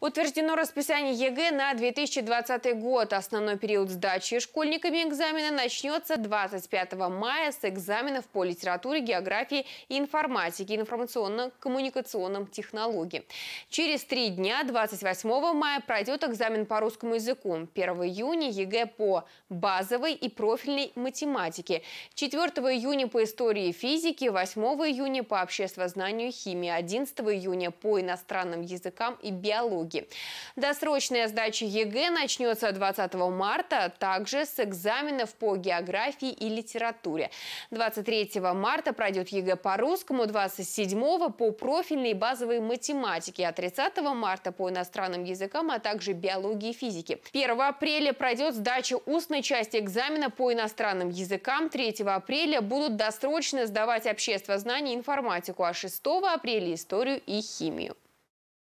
Утверждено расписание ЕГЭ на 2020 год. Основной период сдачи школьниками экзамена начнется 25 мая с экзаменов по литературе, географии и информатике, информационно-коммуникационным технологиям. Через три дня, 28 мая, пройдет экзамен по русскому языку. 1 июня ЕГЭ по базовой и профильной математике. 4 июня по истории и физике, 8 июня по обществознанию и химии, 11 июня по иностранным языкам и биологии заслуги. Досрочная сдача ЕГЭ начнется 20 марта, также с экзаменов по географии и литературе. 23 марта пройдет ЕГЭ по русскому, 27 по профильной и базовой математике, а 30 марта по иностранным языкам, а также биологии и физике. 1 апреля пройдет сдача устной части экзамена по иностранным языкам, 3 апреля будут досрочно сдавать общество знаний информатику, а 6 апреля историю и химию.